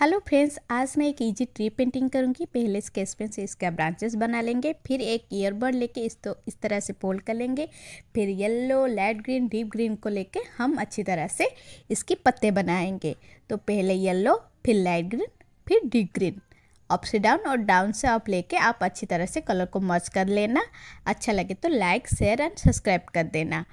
hello friends आज मैं एक इजी ट्री पेंटिंग करूंगी पहले स्केच पेन से इसका ब्रांचेस बना लेंगे फिर एक ईयरबड लेके इस तो इस तरह से फोल्ड कर लेंगे फिर yellow light green deep green को लेके हम अच्छी तरह से इसके पत्ते बनाएंगे तो पहले येलो फिर लाइट ग्रीन फिर डीप ग्रीन अप से डाउन और डाउन से अप लेके आप अच्छी तरह से कलर को मर्ज कर लेना अच्छा लगे तो लाइक शेयर एंड सब्सक्राइब कर देना